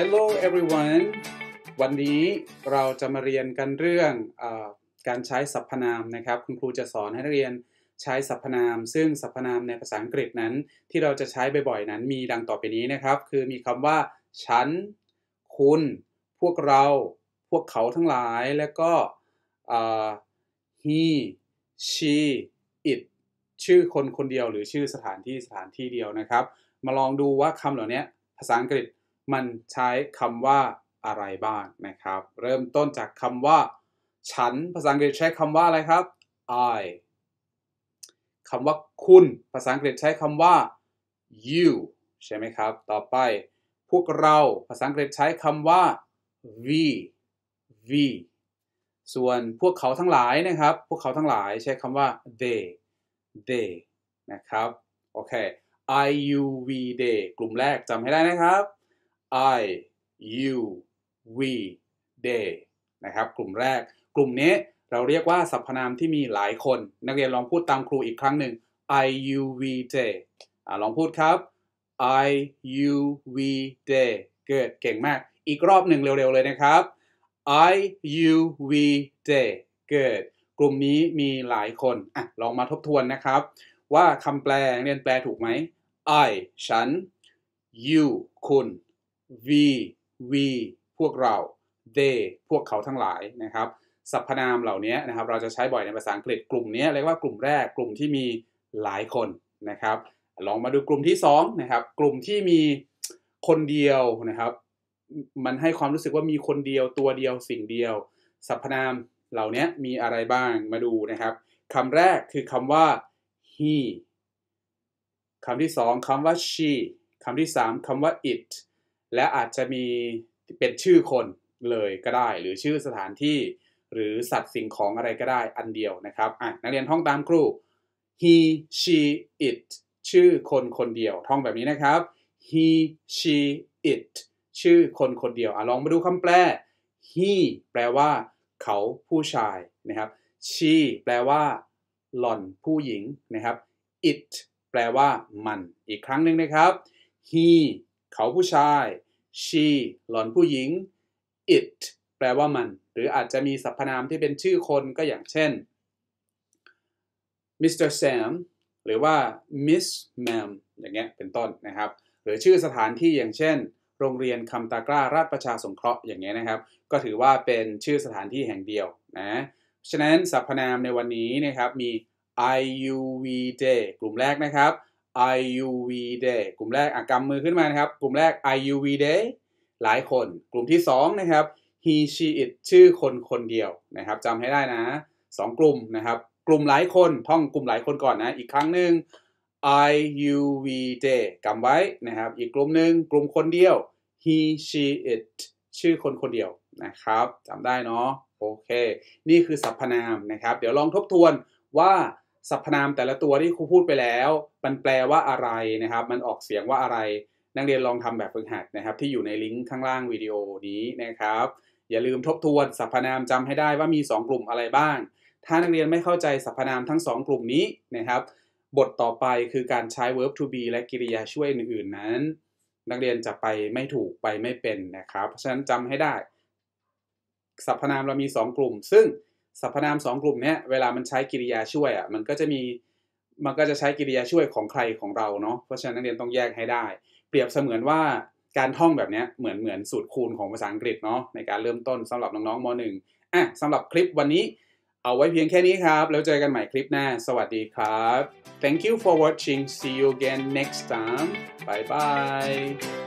Hello everyone วันนี้เราจะมาเรียนกันเรื่องอการใช้สรรพนามนะครับคุณครูจะสอนให้นักเรียนใช้สรรพนาม ซึ่งสรรพนามในภาษาอังกฤษนั้นที่เราจะใช้บ่อยๆนั้นมีดังต่อไปนี้นะครับคือมีคำว่า ฉัน คุณ พวกเราพวกเขาทั้งหลายและก็ he she it ชื่อคนคนเดียวหรือชื่อสถานที่สถานที่เดียวนะครับ มาลองดูว่าคำเหล่านี้ภาษาอังกฤษมันใช้คำว่าอะไรบ้างนะครับ เริ่มต้นจากคำว่า ฉัน ภาษาอังกฤษใช้คำว่าอะไรครับ I คำว่าคุณ ภาษาอังกฤษใช้คำว่า you ใช่ไหมครับ ต่อไป พวกเราภาษาอังกฤษใช้คำว่า we we ส่วนพวกเขาทั้งหลายนะครับ พวกเขาทั้งหลายใช้คำว่า they they นะครับโอเค I U V d e y กลุ่มแรกจำให้ได้นะครับ I you we they นะครับ กลุ่มแรก กลุ่มนี้เราเรียกว่าสรรพนามที่มีหลายคน นักเรียนลองพูดตามครูอีกครั้งหนึ่ง I U V J ลองพูดครับ I U V J เกิดเก่งมาก อีกรอบหนึ่งเร็วๆเลยนะครับ I U V J เกิด กลุ่มนี้มีหลายคนอ่ะลองมาทบทวนนะครับ ว่าคำแปลเรียนแปลถูกไหม I ฉัน you คุณ we we พวกเรา they พวกเขาทั้งหลายนะครับ สรรพนามเหล่านี้นะครับ เราจะใช้บ่อยในภาษาอังกฤษกลุ่มนี้เรียกว่ากลุ่มแรก กลุ่มที่มีหลายคนนะครับ ลองมาดูกลุ่มที่2นะครับ กลุ่มที่มีคนเดียวนะครับ มันให้ความรู้สึกว่ามีคนเดียวตัวเดียวสิ่งเดียว สรรพนามเหล่านี้มีอะไรบ้างมาดูนะครับคำแรกคือคำว่า he คำที่สองคำว่า she คำที่สามคำว่า it และอาจจะมีเป็นชื่อคนเลยก็ได้ หรือชื่อสถานที่ หรือสัตว์สิ่งของอะไรก็ได้อันเดียวนะครับอ่ะนักเรียนท่องตามครู he she it ชื่อคนคนเดียวท่องแบบนี้นะครับ he she it ชื่อคนคนเดียวอ่ะลองมาดูคำแปล he แปลว่า เขาผู้ชายนะครับ she แปลว่า หล่อนผู้หญิงนะครับ it แปลว่ามัน อีกครั้งหนึ่งนะครับ he เขาผู้ชาย she หล่อนผู้หญิง it แปลว่ามัน หรืออาจจะมีสรรพนามที่เป็นชื่อคนก็อย่างเช่น Mr. Sam หรือว่า Miss Ma'am อย่างเงี้ย เป็นต้นนะครับ หรือชื่อสถานที่อย่างเช่น โรงเรียนคำตากร้าราชประชาสงเคราะห์ อย่างเงี้ยนะครับ ก็ถือว่าเป็นชื่อสถานที่แห่งเดียว นะ ฉะนั้นสรรพนามในวันนี้นะครับ มี IUV d กลุ่มแรกนะครับ IUV Day กลุ่มแรกอ่ะกำมือขึ้นมานะครับ กลุ่มแรก IUV Day หลายคน กลุ่มที่2นะครับ he she it ชื่อคนคนเดียวนะครับจำให้ได้นะ 2 กลุ่มนะครับ กลุ่มหลายคน ท่องกลุ่มหลายคนก่อนนะ อีกครั้งหนึ่ง IUV Day กำไว้นะครับ อีกกลุ่มหนึ่งกลุ่มคนเดียว he she it ชื่อคนคนเดียวนะครับจำได้เนาะ โอเค นี่คือสรรพนามนะครับ เดี๋ยวลองทบทวนว่าสรรพนามแต่ละตัวที่ครูพูดไปแล้วมันแปลว่าอะไรนะครับ มันออกเสียงว่าอะไร นักเรียนลองทำแบบฝึกหัดนะครับที่อยู่ในลิงก์ข้างล่างวิดีโอนี้นะครับ อย่าลืมทบทวนสรรพนามจำให้ได้ว่ามี 2 กลุ่มอะไรบ้าง ถ้านักเรียนไม่เข้าใจสรรพนามทั้ง 2 กลุ่มนี้นะครับ บทต่อไปคือการใช้ verb to be และกริยาช่วยอื่นๆนั้นนักเรียนจะไปไม่ถูกไปไม่เป็นนะครับเพราะฉะนั้นจำให้ได้ สรรพนามเรามี 2 กลุ่ม ซึ่งสรรพนามสองกลุ่มนี้เวลามันใช้กิริยาช่วยอ่ะ มันก็จะมี มันก็จะใช้กิริยาช่วยของใครของเราเนาะเพราะฉะนั้นนักเรียนต้องแยกให้ได้ เปรียบเสมือนว่าการท่องแบบนี้เหมือนเหมือนสูตรคูณของภาษาอังกฤษ เนาะในการเริ่มต้นสำหรับน้องๆม .1 อ่ะสำหรับคลิปวันนี้เอาไว้เพียงแค่นี้ครับแล้วเจอกันใหม่คลิปหน้า สวัสดีครับ thank you for watching see you again next time bye bye